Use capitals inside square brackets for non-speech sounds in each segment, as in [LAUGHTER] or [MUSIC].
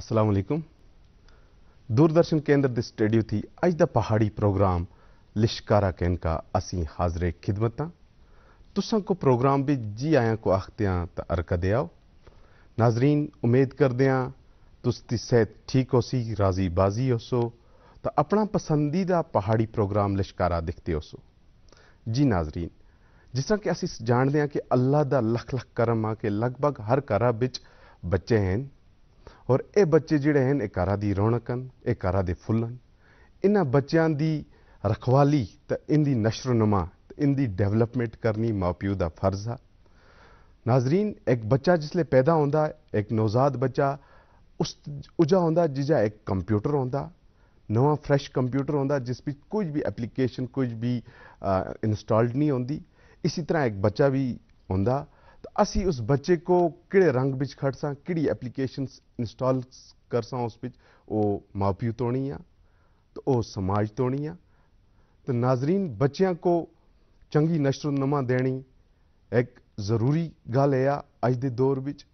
असलकुम दूरदर्शन केंद्र के स्टेडियो थी अज द पहाड़ी प्रोग्राम लिशकारा कैन का असी हाजरे खिदमत तुसा को प्रोग्राम भी जी आया को आखते तो अर्क दे आओ नाजरीन उम्मीद करते हैं तुस्ती सेहत ठीक सी राजी बाजी हो सो तो अपना पसंदीदा पहाड़ी प्रोग्राम लिशकारा दिखते हो सो जी नाजरीन जिस तरह कि अस जानते हैं कि अल्लाह का लख लख करम आ कि लगभग हर घर बच्चे हैं और ਇਹ बच्चे ਜਿਹੜੇ ਹਨ ਇਹ ਘਰਾਂ ਦੀ ਰੌਣਕ ਹਨ ਇਹ ਘਰਾਂ ਦੇ ਫੁੱਲ ਹਨ ਇਹਨਾਂ ਬੱਚਿਆਂ ਦੀ ਰਖਵਾਲੀ ਤੇ ਇਹਦੀ ਨਸ਼ਰਨਮਾ ਇਹਦੀ ਡਿਵੈਲਪਮੈਂਟ ਕਰਨੀ ਮਾਪਿਓ ਦਾ ਫਰਜ਼ नाजरीन एक बच्चा जिसले पैदा होता एक नवजात बच्चा उस उजा होंदा जिजा एक कंप्यूटर आता नवा फ्रैश कंप्यूटर आता जिस पर कुछ भी एप्लीकेशन कुछ भी इंस्टॉल्ड नहीं आती इसी तरह एक बच्चा भी होंदा ਤਾਂ ਅਸੀਂ ਉਸ ਬੱਚੇ ਕੋ ਕਿਹੜੇ ਰੰਗ ਵਿੱਚ ਖੜਸਾਂ ਕਿਹੜੀ ਐਪਲੀਕੇਸ਼ਨਸ ਇੰਸਟਾਲ ਕਰਸਾਂ ਉਸ ਵਿੱਚ ਉਹ ਮਾਪਿਓ ਤੋਣੀ ਆ ਤੇ ਉਹ ਸਮਾਜ ਤੋਣੀ ਆ ਤੇ ਨਾਜ਼ਰੀਨ ਬੱਚਿਆਂ ਕੋ ਚੰਗੀ ਨਸ਼ਰਨਮਾ ਦੇਣੀ ਇੱਕ ਜ਼ਰੂਰੀ ਗੱਲ ਹੈ ਆ ਅੱਜ ਦੇ ਦੌਰ ਵਿੱਚ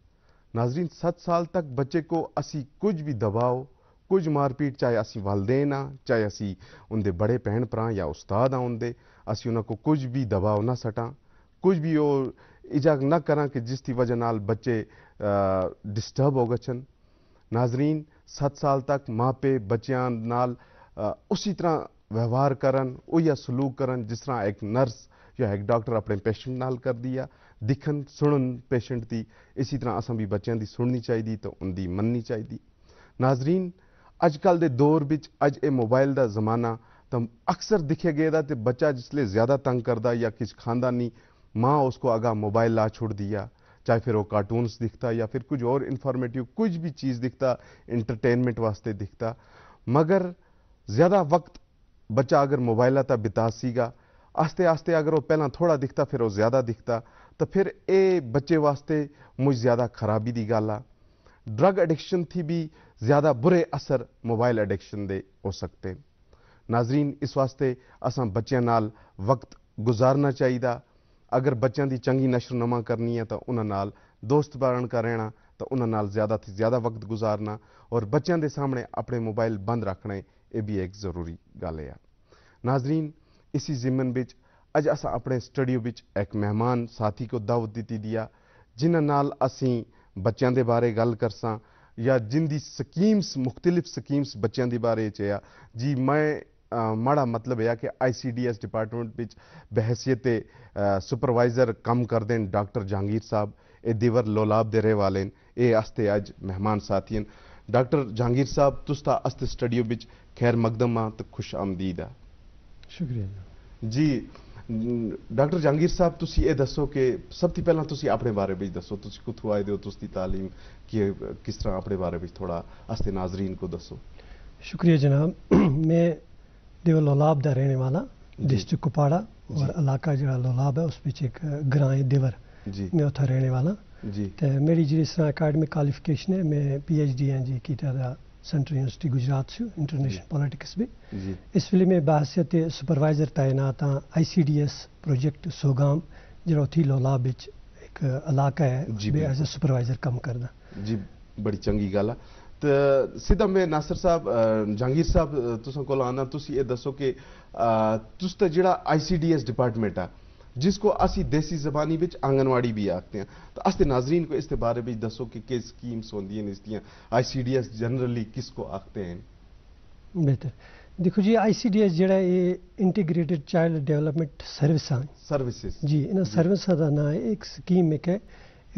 ਨਾਜ਼ਰੀਨ 7 ਸਾਲ ਤੱਕ ਬੱਚੇ ਕੋ ਅਸੀਂ ਕੁਝ ਵੀ ਦਬਾਓ ਕੁਝ ਮਾਰਪੀਟ ਚਾਹੇ ਅਸੀਂ ਵਾਲਦੇਨ ਆ ਚਾਹੇ ਅਸੀਂ ਉਹਦੇ ਬੜੇ ਭੈਣ ਭਰਾ ਜਾਂ ਉਸਤਾਦ ਆ ਉਹਦੇ ਅਸੀਂ ਉਹਨਾਂ ਕੋ ਕੁਝ ਵੀ ਦਬਾਓ ਨਾ ਸਟਾਂ ਕੁਝ ਵੀ ਉਹ ਇਜਾਕ ਨਾ ਕਰਾਂ ਕਿ ਜਿਸ ਦੀ ਵਜ੍ਹਾ ਨਾਲ ਬੱਚੇ ਡਿਸਟਰਬ ਹੋ ਗਏ ਨਾਜ਼ਰੀਨ 7 ਸਾਲ ਤੱਕ ਮਾਪੇ ਬੱਚਿਆਂ ਨਾਲ ਉਸੇ ਤਰ੍ਹਾਂ ਵਿਵਹਾਰ ਕਰਨ ਉਹ ਜਾਂ ਸਲੂਕ ਕਰਨ ਜਿਸ ਤਰ੍ਹਾਂ ਇੱਕ ਨਰਸ ਜਾਂ ਇੱਕ ਡਾਕਟਰ ਆਪਣੇ ਪੇਸ਼ੈਂਟ ਨਾਲ ਕਰਦੀ ਆ ਦਿਖਣ ਸੁਣਨ ਪੇਸ਼ੈਂਟ ਦੀ ਇਸੇ ਤਰ੍ਹਾਂ ਅਸਾਂ ਵੀ ਬੱਚਿਆਂ ਦੀ ਸੁਣਨੀ ਚਾਹੀਦੀ ਤੇ ਉਹਦੀ ਮੰਨਣੀ ਚਾਹੀਦੀ ਨਾਜ਼ਰੀਨ ਅੱਜ ਕੱਲ ਦੇ ਦੌਰ ਵਿੱਚ ਅੱਜ ਇਹ ਮੋਬਾਈਲ ਦਾ ਜ਼ਮਾਨਾ ਤਾਂ ਅਕਸਰ ਦਿਖੇ ਗਿਆ ਤੇ ਬੱਚਾ ਜਿਸ ਲਈ ਜ਼ਿਆਦਾ ਤੰਗ ਕਰਦਾ ਜਾਂ ਕਿਸ ਖਾਨਦਾਨੀ माँ उसको आगा मोबाइल ला छोड़ दिया चाहे फिर वो कार्टून्स दिखता या फिर कुछ और इन्फॉर्मेटिव कुछ भी चीज़ दिखता इंटरटेनमेंट वास्ते दिखता मगर ज़्यादा वक्त बच्चा अगर मोबाइल आता बिता सीगा आस्ते आस्ते अगर वो पहला थोड़ा दिखता फिर वो ज़्यादा दिखता तो फिर ये बच्चे वास्ते मुझ ज़्यादा खराबी की गल आ ड्रग एडिक्शन थी भी ज़्यादा बुरे असर मोबाइल एडिक्शन दे हो सकते नाजरीन इस वास्ते असा बच्चों वक्त गुजारना चाहिए ਅਗਰ ਬੱਚਿਆਂ ਦੀ ਚੰਗੀ ਨਸ਼ਰਨਮਾ ਕਰਨੀ ਹੈ ਤਾਂ ਉਹਨਾਂ ਨਾਲ ਦੋਸਤ ਬਾਰਣ ਕਰ ਰਹਿਣਾ ਤਾਂ ਉਹਨਾਂ ਨਾਲ ਜ਼ਿਆਦਾ ਤੋਂ ਜ਼ਿਆਦਾ ਵਕਤ ਗੁਜ਼ਾਰਨਾ ਔਰ ਬੱਚਿਆਂ ਦੇ ਸਾਹਮਣੇ ਆਪਣੇ ਮੋਬਾਈਲ ਬੰਦ ਰੱਖਣੇ ਇਹ ਵੀ ਇੱਕ ਜ਼ਰੂਰੀ ਗੱਲ ਹੈ ਨਾਜ਼ਰੀਨ ਇਸੀ ਜ਼ਿਮਨ ਵਿੱਚ ਅੱਜ ਅਸਾਂ ਆਪਣੇ ਸਟੂਡੀਓ ਵਿੱਚ ਇੱਕ ਮਹਿਮਾਨ ਸਾਥੀ ਕੋ ਦਾਵਤ ਦਿੱਤੀ ਦਿਆ ਜਿਨ੍ਹਾਂ ਨਾਲ ਅਸੀਂ ਬੱਚਿਆਂ ਦੇ ਬਾਰੇ ਗੱਲ ਕਰਸਾਂ ਜਾਂ ਜਿੰਦੀ ਸਕੀਮਸ ਮੁxtਲਿਫ ਸਕੀਮਸ ਬੱਚਿਆਂ ਦੇ ਬਾਰੇ ਚਿਆ ਜੀ ਮੈਂ ਮਾੜਾ ਮਤਲਬ ਹੈ ਕਿ ਆਈਸੀਡੀਐਸ ਡਿਪਾਰਟਮੈਂਟ ਵਿੱਚ ਬਹਿਸੀਅਤ ਸੁਪਰਵਾਈਜ਼ਰ ਕੰਮ ਕਰਦੇ ਨੇ ਡਾਕਟਰ ਜਹਾਂਗੀਰ ਸਾਹਿਬ ਇਹ ਦਿਵਰ ਲੋਲਾਬ ਦੇ ਰਹੇ ਵਾਲੇ ਨੇ ਇਹ ਅਸਤੇ ਅੱਜ ਮਹਿਮਾਨ ਸਾਥੀਨ ਡਾਕਟਰ ਜਹਾਂਗੀਰ ਸਾਹਿਬ ਤੁਸਤਾ ਅਸਤ ਸਟੂਡੀਓ ਵਿੱਚ ਖੈਰ ਮਕਦਮਾ ਤੇ ਖੁਸ਼ ਆਮਦੀਦ ਆ ਸ਼ੁਕਰੀਆ ਜੀ ਡਾਕਟਰ ਜਹਾਂਗੀਰ ਸਾਹਿਬ ਤੁਸੀਂ ਇਹ ਦੱਸੋ ਕਿ ਸਭ ਤੋਂ ਪਹਿਲਾਂ ਤੁਸੀਂ ਆਪਣੇ ਬਾਰੇ ਵਿੱਚ ਦੱਸੋ ਤੁਸੀਂ ਕਿੱਥੋਂ ਆਏ ਹੋ ਤੁਸੀਂ تعلیم ਕਿ ਕਿਸ ਤਰ੍ਹਾਂ ਆਪਣੇ ਬਾਰੇ ਵਿੱਚ ਥੋੜਾ ਅਸਤੇ ਨਾਜ਼ਰੀਨ ਕੋ ਦੱਸੋ ਸ਼ੁਕਰੀਆ ਜਨਾਬ ਮੈਂ देखो लोलाब का रहने वाला डिस्ट्रिक्ट कुपाड़ा और इलाका जो लोलाब है उस बिच एक ग्रां देवर मैं उतर रहने वाला तो मेरी जी इस तरह अकेडमिक क्वालिफिकेशन है मैं पी एच डी जी की सेंट्रल यूनिवर्सिटी गुजरात से इंटरनेशनल पॉलिटिक्स में इस वे में बहसियत सुपरवाइजर तैनात I C D S project Sogam जो उ लोलाब एक इलाका है सुपरवाइजर कम करना जी बड़ी चंगी गल है तो सीधा ਸਿੱਧਾ ਮੈਂ साहब ਸਾਹਿਬ साहब ਸਾਹਿਬ आना ਕੋਲ यह दसो कि तुस तो जो I C D S department है जिसको असी देसी जबानी बिच आंगनवाड़ी भी आखते हैं तो अस नाजरीन को इसके बारे में दसो कि के स्कीम्स होंगे ने I C D S generally किसको आखते हैं बेहतर देखो जी आई सी डी एस जरा integrated child development service service जी इन सर्विस का ना एक स्कीम एक है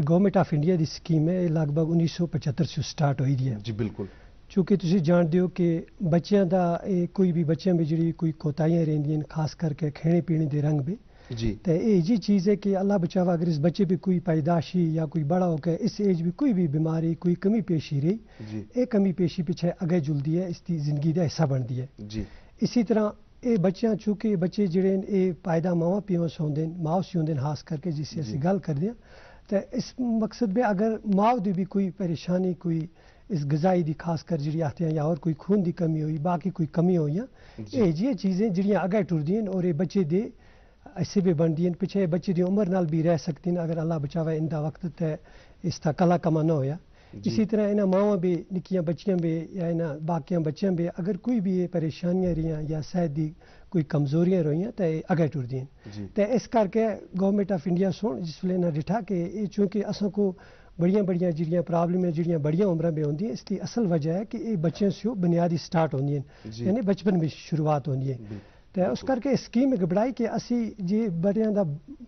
ਗਵਰਨਮੈਂਟ ਆਫ इंडिया की स्कीम है ਇਹ लगभग उन्नीस सौ पचहत्तर ਹੋਈ ਦੀ ਹੈ ਜੀ ਬਿਲਕੁਲ ਕਿਉਂਕਿ ਤੁਸੀਂ ਜਾਣਦੇ ਹੋ ਕਿ ਬੱਚਿਆਂ ਦਾ ਇਹ ਕੋਈ ਵੀ ਬੱਚਿਆਂ ਵਿੱਚ ਜਿਹੜੀ ਕੋਈ ਕੋਤਾਹੀਆਂ ਰਹਿੰਦੀਆਂ ਨੇ ਖਾਸ ਕਰਕੇ ਖਾਣੇ ਪੀਣੇ ਦੇ जी तो यही चीज़ है कि अल्लाह बचावा अगर इस बच्चे भी कोई पैदाशी या कोई बड़ा होकर इस एज भी कोई भी बीमारी कोई कमी पेशी रही ये कमी पेशी पिछे अगे जुलती है इसकी जिंदगी का हिस्सा बनती है जी इसी तरह ये बच्चा चूंकि बच्चे जड़े ये पायदा मावा प्यो से होंगे माओ से होंगे खास करके जिससे अस गल करते हैं तो इस मकसद में अगर माओ की भी कोई परेशानी कोई इस गजाई की खास कर जी हैं या और कोई खून की कमी हुई बाकी कोई कमी हुई ये जी चीज़ें जड़िया अगे टुरदियाँ और ये बच्चे दे ऐसे भी दिए पिछले बच्चे की उम्र नाल भी रह सकती अगर अल्लाह बचावे इन वक्त तो इसका कला कमा ना होया इसी तरह इन माओ भी निक्किया बच्चिया भी या इन्होंने बाकिया बच्चों भी अगर कोई भी ये परेशानियां रही या सेहत की कोई कमजोरियां रही तो अगे टुट दिन तो इस करके गवर्नमेंट ऑफ इंडिया सुन जिस वे डिठा कि चूंकि असों को बड़िया बड़िया जो प्रॉब्लम है जो बड़िया उम्र में होंगे इसकी असल वजह है कि ये बच्चे से बुनियादी स्टार्ट होंगे यानी बचपन में शुरुआत होंगी है ਤੇ ਉਸ ਕਰਕੇ ਸਕੀਮ ਘਬੜਾਈ ਕਿ ਅਸੀਂ ਜੇ ਬੜਿਆਂ ਦਾ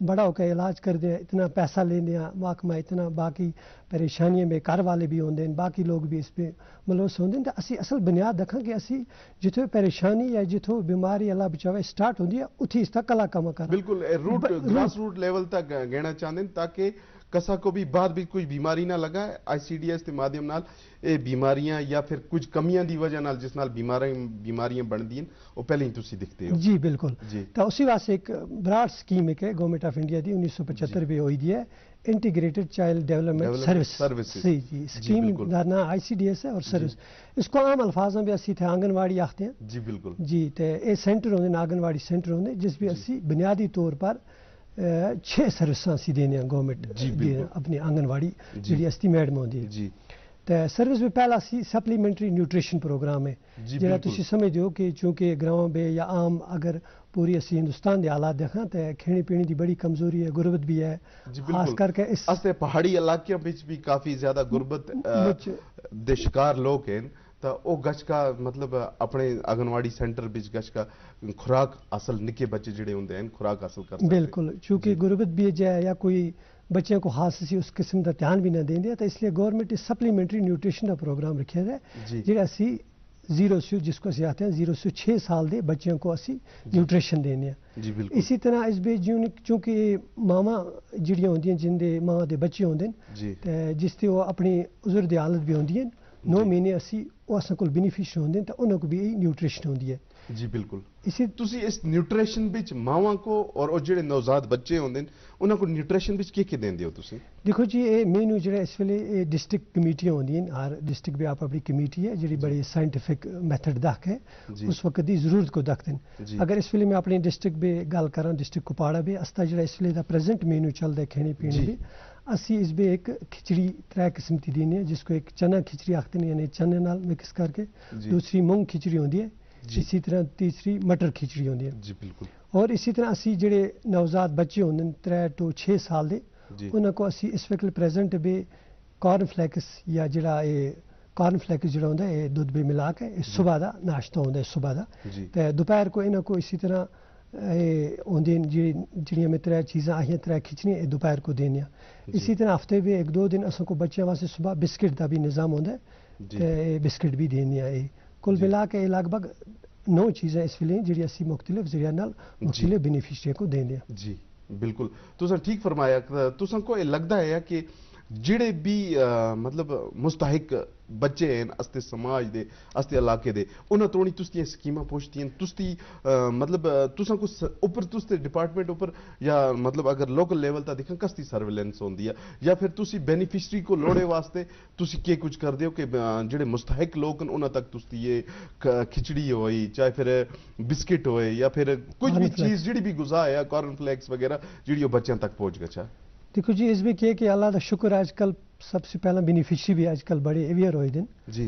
ਬੜਾ ਹੋ ਕੇ ਇਲਾਜ ਕਰਦੇ ਆ ਇਤਨਾ ਪੈਸਾ ਲੈਂਦੇ ਆ ਮਾਕਮਾ ਇਤਨਾ ਬਾਕੀ ਪਰੇਸ਼ਾਨੀਆਂ ਮੇ ਘਰ ਵਾਲੇ ਵੀ ਹੁੰਦੇ ਨੇ ਬਾਕੀ ਲੋਕ ਵੀ ਇਸ ਤੇ ਮਲੂਸ ਹੁੰਦੇ ਨੇ ਤਾਂ ਅਸੀਂ ਅਸਲ ਬੁਨਿਆਦ ਰੱਖਾਂ ਕਿ ਅਸੀਂ ਜਿੱਥੇ ਪਰੇਸ਼ਾਨੀ ਜਾਂ ਜਿੱਥੇ ਬਿਮਾਰੀ ਅੱਲਾ ਬਚਾਵੇ ਸਟਾਰਟ ਹੁੰਦੀ ਹੈ ਉਥੇ ਇਸ ਤੱਕ ਕਲਾ ਕੰਮ ਕਰ ਬਿਲਕੁਲ ਰੂਟ ਗ੍ਰਾਸ ਰੂਟ ਲੈਵਲ ਤੱਕ ਗਹਿਣਾ ਚਾਹੁੰਦੇ ਨੇ ਤਾਂ ਕਿ कसा को भी बाद भी कोई बीमारी ना लगा है आईसीडीएस ਦੇ ਮਾਧਿਅਮ ਨਾਲ ਇਹ ਬਿਮਾਰੀਆਂ ਜਾਂ ਫਿਰ ਕੁਝ ਕਮੀਆਂ ਦੀ ਵਜ੍ਹਾ ਨਾਲ ਜਿਸ ਨਾਲ ਬਿਮਾਰੀਆਂ ਬਿਮਾਰੀਆਂ ਬਣਦੀਆਂ ਉਹ ਪਹਿਲਾਂ ਹੀ ਤੁਸੀਂ ਦਿਖਦੇ जी ਜੀ ਬਿਲਕੁਲ ਤਾਂ ਉਸੇ ਵਾਸਤੇ ਇੱਕ ਬ੍ਰਾਡ ਸਕੀਮ ਹੈ ਕਿ ਗਵਰਨਮੈਂਟ ਆਫ ਇੰਡੀਆ ਦੀ 1975 ਵਿੱਚ ਹੋਈ दी है इंटीग्रेटेड चाइल्ड डेवलपमेंट सर्विस जी जी स्कीम का ना आईसीडीएस है और सर्विस इसको आम अल्फाज में भी असी थे आंगनबाड़ी आखते हैं जी बिल्कुल जी तो ये सेंटर होंगे आंगनबाड़ी सेंटर होंगे जिस भी असी बुनियादी तौर पर छह सर्विसा असी देने गौरमेंट अपनी आंगनबाड़ी जी एस्टीमेट में होंगी तो सर्विस में पहला सी सप्लीमेंट्री न्यूट्रिशन प्रोग्राम है जरा तुम समझो कि चूंकि ग्रांव बे या आम अगर पूरी असी हिंदुस्तान के हालात देखा तो खेने पीने की बड़ी कमजोरी है गुर्बत भी है खास करके इस पहाड़ी इलाकों भी काफी ज्यादा गुर्बत शिकार लोग हैं तो ओ गच का मतलब अपने आंगनबाड़ी सेंटर बिच गच का खुराक असल निके बच्चे जड़े होंगे खुराक असल कर बिल्कुल चूंकि गुरबत बीज है या कोई बच्चे को खास उस किस्म का ध्यान भी ना देंगे तो इसलिए गवर्नमेंट इस सप्लीमेंट्री न्यूट्रिशन का प्रोग्राम रखे है जो असी जीरो से जिसको अस आते हैं जीरो से छः साल के बच्चों को असी न्यूट्रिशन देने हैं इसी तरह इस बे जून चूंकि मावा जड़िया होंगे जिंद माँ के बच्चे होंगे जिससे वो अपनी उजर हालत भी होंगी नौ महीने असी ਉਹ ਅਸਾਂ ਕੋਲ ਬੈਨੀਫਿਟ ਹੁੰਦੇ ਤਾਂ ਉਹਨਾਂ ਕੋ ਵੀ ਇਹ ਨਿਊਟ੍ਰੀਸ਼ਨ ਹੁੰਦੀ ਹੈ ਜੀ ਬਿਲਕੁਲ ਇਸੇ ਤੁਸੀਂ ਇਸ ਨਿਊਟ੍ਰੀਸ਼ਨ ਵਿੱਚ ਮਾਵਾਂ ਕੋ ਔਰ ਉਹ ਜਿਹੜੇ ਨਵਜ਼ਾਤ ਬੱਚੇ ਹੁੰਦੇ ਨੇ ਉਹਨਾਂ ਕੋ ਨਿਊਟ੍ਰੀਸ਼ਨ ਵਿੱਚ ਕੀ ਕੀ ਦਿੰਦੇ ਹੋ ਤੁਸੀਂ ਦੇਖੋ ਜੀ ਇਹ ਮੈਨੂੰ ਜਿਹੜਾ ਇਸ ਵੇਲੇ ਇਹ ਡਿਸਟ੍ਰਿਕਟ ਕਮੇਟੀਆਂ ਹੁੰਦੀਆਂ ਨੇ ਹਰ ਡਿਸਟ੍ਰਿਕਟ ਵੀ ਆਪ ਆਪਣੀ ਕਮੇਟੀ ਹੈ ਜਿਹੜੀ ਬੜੀ ਸਾਇੰਟਿਫਿਕ ਮੈਥਡ ਦੱਕ ਹੈ ਉਸ ਵਕਤ ਦੀ ਜ਼ਰੂਰਤ ਕੋ ਦੱਕਦੇ ਨੇ ਅਗਰ ਇਸ ਵੇਲੇ ਮੈਂ ਆਪਣੇ ਡਿਸਟ੍ਰਿਕਟ ਵੀ ਗੱਲ ਕਰਾਂ ਡਿਸਟ੍ਰਿਕਟ ਕੁਪਾੜਾ ਵੀ ਅਸਤਾ ਜਿਹੜਾ ਇਸ ਵੇਲੇ ਦਾ ਪ੍ਰੈਜ਼ੈਂਟ ਮੈਨੂ ਚੱਲਦਾ ਖਾਣੇ ਪੀਣੇ ਵੀ असी इस बे एक खिचड़ी त्रै किस्म की ਦਿੰਦੇ ਹਾਂ ਜਿਸ ਕੋ ਇੱਕ ਚਨਾ ਖਿਚੜੀ ਆਖਦੇ ਨੇ ਯਾਨੀ ਚਨੇ ਨਾਲ ਮਿਕਸ ਕਰਕੇ ਦੂਸਰੀ ਮੂੰਗ ਖਿਚੜੀ इसी तरह तीसरी मटर खिचड़ी है जी बिल्कुल और इसी तरह असी जे नवजात बच्चे होंगे त्रै टू छे साल के उन्होंने असी इस वक्त प्रेजेंट भी कॉर्नफ्लैक्स या जो ये कॉर्नफ्लैक्स जोड़ा होंगे दुध बे मिला के सुबह का नाश्ता होंगे सुबह का तो दोपहर को इन्हों को इसी तरह ये होंगे जी त्रै चीज़ा आई त्रै खिचड़ियाँ दोपहर को देने इसी तरह हफ्ते भी एक दो दिन असों को बच्चे वास्ते सुबह बिस्किट का भी निज़ाम होंगे बिस्किट भी देने है कुल मिला के लगभग नौ चीज़ें इस फिले जी असी मुख्तलिफ जरिया मुख्तलिफ बेनीफिशियरी को देने जी बिल्कुल तुसा ठीक फरमाया तुसा को लगता है कि जेड़े भी आ, मतलब मुस्तक बच्चे हैं समाज दे अस्ते इलाके दे उन्हें तोड़ी तुस स्कीमां पहुंचती तुस मतलब तुसा कुछ उपर तुस डिपार्टमेंट उपर या मतलब अगर लोकल लेवल तक दिखा कसती सर्वेलेंस होती है या फिर तुसी बेनिफिशरी को लोड़े वास्ते तुसी के कुछ करते हो कि जेडे मुस्तहक लोग उन्हें तक तुस ये खिचड़ी हो चाहे फिर बिस्किट हो या फिर कुछ भी चीज़ जी भी गुजा है कॉर्नफ्लैक्स वगैरह जी बच्चों तक पहुँच गया देखो जी इसमें क्या कि अल्लाह का शुक्र अजकल सबसे पहला बेनिफिशरी भी अजकल बड़े अवेयर होए दिन जी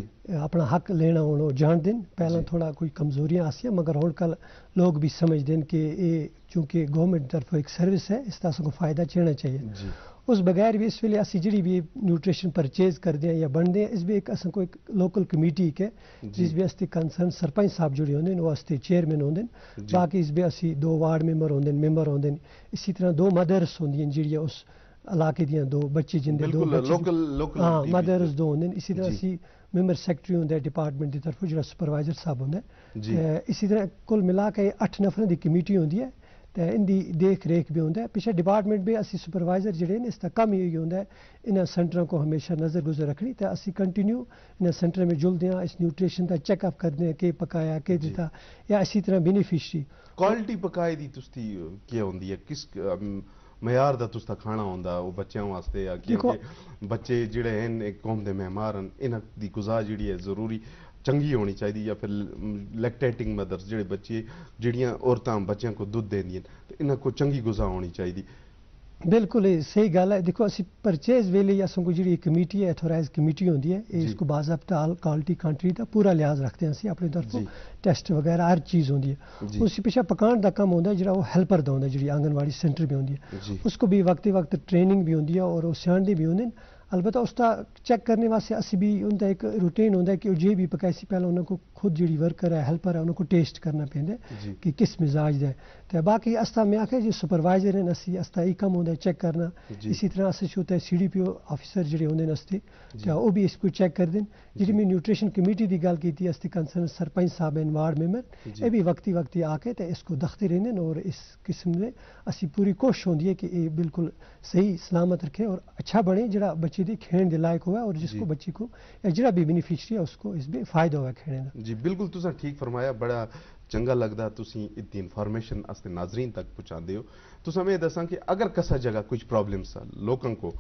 अपना हक लेना होना जान दिन पहला थोड़ा कोई कमजोरियां आसिया मगर हूँ कल लोग भी समझ दिन कि ये चूंकि गवर्नमेंट तरफों एक सर्विस है इसका असं फायदा चेना चाहिए उस बगैर भी इस वे अस जी भी न्यूट्रिशन परचेज करते हैं या बनते हैं इस भी एक असन को एक लोकल कमेटी के जिस भी अस्ते कंसर्न सरपंच साहब जुड़े होंगे वो अस्ते चेयरमैन होंगे बाकी इस भी असी दो वार्ड मैंबर होंगे मैंबर होंगे इसी तरह दो मदर्स होंगे जिड़िया उस इलाके दियां दो बच्चे जिंदे दो हां मदरस दो होंदे इसी तरह असी मैंबर सैक्रेटरी होंदा डिपार्टमेंट दी तरफों जेह्ड़ा सुपरवाइजर साहब होंदा इसी तरह कुल मिला के अठ नफर की कमेटी होंदी है तो इंदी देख रेख भी होंदा पिछले डिपार्टमेंट भी असी सुपरवाइजर जेह्ड़े न इसदा कम्म इयो होंदा इन्हें सेंटरें को हमेशा नजर गुजर रखनी तो असी कंटिन्यू इन्हें सेंटर में जुलते हैं इस न्यूट्रिशन का चेकअप करते हैं केह् पकाया केह् दिता या इसी तरह बेनिफिशरी क्वालिटी पकाए दी तुस केह् होंदी ऐ किस ਮਿਆਰ ਦਾ ਤੁਸਤਾ ਖਾਣਾ ਹੁੰਦਾ ਉਹ ਬੱਚਿਆਂ ਵਾਸਤੇ ਆ ਕਿ ਬੱਚੇ ਜਿਹੜੇ ਹਨ ਇੱਕ ਕੌਮ ਦੇ ਮਹਿਮਾਨ ਹਨ ਇਹਨਾਂ ਦੀ ਗੁਜ਼ਾਰ ਜਿਹੜੀ ਹੈ ਜ਼ਰੂਰੀ ਚੰਗੀ ਹੋਣੀ ਚਾਹੀਦੀ ਜਾਂ ਫਿਰ ਲੈਕਟੇਟਿੰਗ ਮਦਰਸ ਜਿਹੜੇ ਬੱਚੇ ਜਿਹੜੀਆਂ ਔਰਤਾਂ ਬੱਚਿਆਂ ਕੋ ਦੁੱਧ ਦਿੰਦੀਆਂ ਤੇ ਇਹਨਾਂ ਕੋ ਚੰਗੀ ਗੁਜ਼ਾਰ ਹੋਣੀ ਚਾਹੀਦੀ ਬਿਲਕੁਲ ਸਹੀ ਗੱਲ ਹੈ ਦੇਖੋ ਅਸੀਂ ਪਰਚੇਸ ਵੇਲੇ ਜਾਂ ਸੰਗੋ ਜਿਹੜੀ ਕਮੇਟੀ ਹੈ ਅਥੋਰਾਈਜ਼ ਕਮੇਟੀ ਹੁੰਦੀ ਹੈ ਇਸ ਕੋ ਬਾਜ਼ਾਬਤਾ ਕੁਆਲਿਟੀ ਕੰਟਰੀ ਦਾ ਪੂਰਾ ਲਿਹਾਜ਼ ਰੱਖਦੇ ਹਾਂ ਅਸੀਂ ਆਪਣੇ ਤਰਫੋਂ ਟੈਸਟ ਵਗੈਰਾ ਹਰ ਚੀਜ਼ ਹੁੰਦੀ ਹੈ ਉਸ ਪਿਛਾ ਪਕਾਣ ਦਾ ਕੰਮ ਹੁੰਦਾ ਜਿਹੜਾ ਉਹ ਹੈਲਪਰ ਦਾ ਹੁੰਦਾ ਜਿਹੜੀ ਆਂਗਨਵਾੜੀ ਸੈਂਟਰ ਵੀ ਹੁੰਦੀ ਹੈ ਉਸ ਕੋ ਵੀ ਵਕਤੀ ਵਕਤ ਟ੍ਰੇਨਿੰਗ ਵੀ ਹੁੰਦੀ ਹੈ ਔਰ ਉਹ ਸਿਆਣਦੇ ਵੀ ਹੁੰਦੇ ਨੇ ਅਲਬਤਾ ਉਸ ਦਾ ਚੈੱਕ ਕਰਨੇ ਵਾਸਤੇ ਅਸੀਂ ਵੀ ਹੁੰਦਾ ਇੱਕ ਰੂਟੀਨ ਹੁੰਦਾ ਕਿ ਉਹ ਜੇ ਵੀ ਪਕਾਈ ਸੀ ਪਹਿਲਾਂ ਉਹਨਾਂ ਕੋ खुद जी वर्कर है हेल्पर है उन्होंने टेस्ट करना पे कि किस मिजाज है तो बाकी असा में आखे जो सुपरवाइजर हैं असी असा ही कम होंगे चेक करना इसी तरह अस C D P O officer जो होंगे असते तो भी इसको चेक कर दिन जी मैं न्यूट्रिशन कमेटी की गल की असते कंसर्न सरपंच साहब हैं वार्ड मैंबर ये भी वक्ति वक्ति आके तो इसको दखते हैं और इस किस्म ने असी पूरी कोशिश होंगी है कि ये बिल्कुल सही सलामत रखें और अच्छा बने जरा बच्चे खेण के लायक हो और जिसको बच्ची को जरा भी बेनीफिशरी है उसको इस फायदा हो खेने का जी बिल्कुल तुसा ठीक फरमाया बड़ा चंगा लगता तुम इतनी इंफॉर्मेशन अस्ते नाजरीन तक पहुँचाते हो तो हमें दसा कि अगर कसा जगह कुछ प्रॉब्लम्स आ लोगों को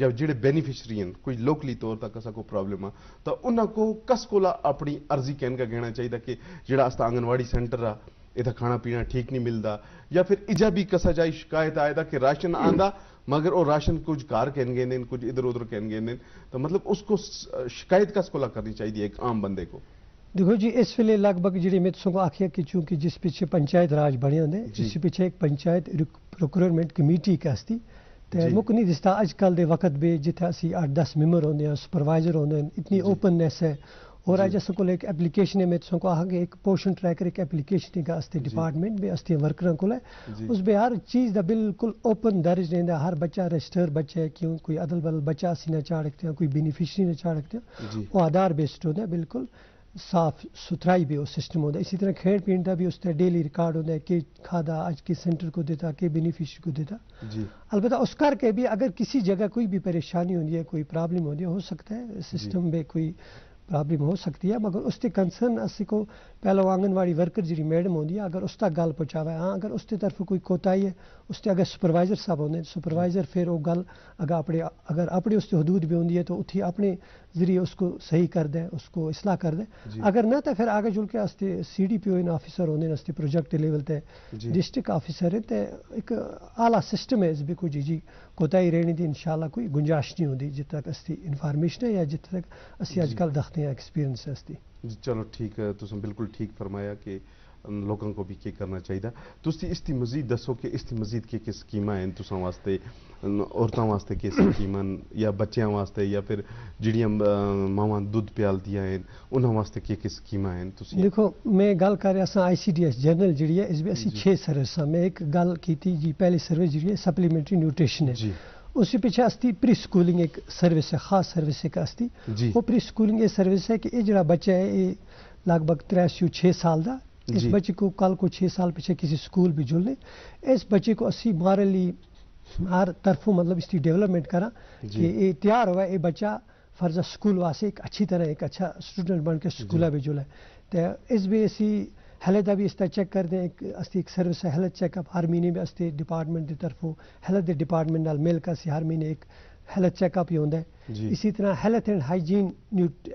या जो बेनीफिशरी कुछ लोकली तौर तक कसा को प्रॉब्लम आ तो उन्होंने कस को अपनी अर्जी कहन का कहना चाहिए कि जोड़ा अस्ता आंगनबाड़ी सेंटर आ यदा खाना पीना ठीक नहीं मिलता या फिर इजा भी कसा जाए शिकायत आएगा कि राशन आता मगर वो राशन कुछ घर कहन गए कुछ इधर उधर कह गए तो मतलब उसको शिकायत कस को करनी चाहिए एक आम बंदे को देखो जी इस वे लगभग जी मैं तुम आखिया कि चूंकि जिस पिछे पंचायत राज बने होंगे जिस पिछे एक पंचायत प्रोक्योरमेंट कमेटी एक आती मुख नहीं दिसता अजकल के वक्त भी जिते असं अठ दस मैंबर होंगे सुपरवाइजर होंगे इतनी ओपननेस है और अज असों को एक एप्लीकेशन है मैं तुम को आखिर एक पोर्शन ट्रैकर एक एप्लीकेशन एक अस्ते डिपार्टमेंट भी अस्ते वर्करों को है उस भी हर चीज़ का बिल्कुल ओपन दर्ज रहा हर बच्चा रजिस्टर बच्चा है क्यों कोई अदल बदल बच्चा असी ना चाड़ रखते हैं कोई बेनिफिशरी ना चाड़ रखते हैं वो आधार बेस्ड होता है बिल्कुल साफ सुथराई भी उस सिस्टम है इसी तरह खेण पीण का भी तरह डेली रिकॉर्ड है कि खादा आज के सेंटर को देता कि बेनिफिश को देता अलबत् उस करके भी अगर किसी जगह कोई भी परेशानी होती है कोई प्रॉब्लम होती है हो सकता है सिस्टम में कोई प्रॉब्लम हो सकती है मगर उसके कंसर्न असी को पहले आंगनबाड़ी वर्कर जी मैडम होंगी अगर उस तक गल पहुंचावे हाँ अगर उसके तरफ कोई कोताही है उसके अगर सुपरवाइजर साहब आते सुपरवाइजर फिर वो गल अगर अपने अगर अपने उसके हदूद भी होंगी है तो उठी अपने जरिए उसको सही कर दें उसको इसलाह कर दें अगर ना तो फिर आगे जुल के सी डी पी ओ इन आफिसर होने अस्ते प्रोजेक्ट लेवल से डिस्ट्रिक्ट आफिसर है तो एक आला सिस्टम है इस भी कोई जी कोताही रहने की इंशाला कोई गुंजाइश नहीं होती जितने तक अस्ती इंफॉर्मेशन है या जितने तक असं अजक दखते हैं एक्सपीरियंस है अस्ती चलो ठीक है तुम तो बिल्कुल ठीक फरमाया कि लोगों को भी केह् करना चाहिए तुम तो इस मजीद दसो कि इस मजीद के केह् स्कीम हैं तुसें वास्ते औरतों वास्ते केह् स्कीम [COUGHS] या बच्चों वास्ते या फिर जेह्ड़ियां दुध दुद्ध दिया हैं उन्होंने वास्ते के केह् स्कीम हैं तुस देखो मैं गल कर रहा I C D S general जी इस बी असी छे सर्विसां मैं एक गल की जी पहली सर्विस जी सप्लीमेंट्री न्यूट्रिशन जी उसके पीछे अस्ती प्री स्कूलिंग एक सर्विस है खास सर्विस एक अस्ती वो प्री स्कूलिंग एक सर्विस है कि ये जरा बच्चा है ये लगभग त्रै छः साल का इस बच्चे को कल को छः साल पीछे किसी स्कूल भी जुड़ने इस बच्चे को अस्सी मारली हर तरफों मतलब इसकी डेवलपमेंट करा कि ये तैयार हुआ ये बच्चा फर्जा स्कूल वास्ते एक अच्छी तरह एक अच्छा स्टूडेंट बन के स्कूल भी जुड़ा है तो इस भी ऐसी हेल्थ अभी इस तरह चेक करते हैं एक एक सर्विस है हेल्थ चेकअप हर महीने में अस डिपार्टमेंट की तरफों हेल्थ डिपार्टमेंट नाल मिलकर हर महीने एक ਹੈਲਥ ਚੈੱਕਅਪ ਹੀ ਹੁੰਦਾ ਇਸੇ ਤਰ੍ਹਾਂ ਹੈਲਥ ਐਂਡ ਹਾਈਜੀਨ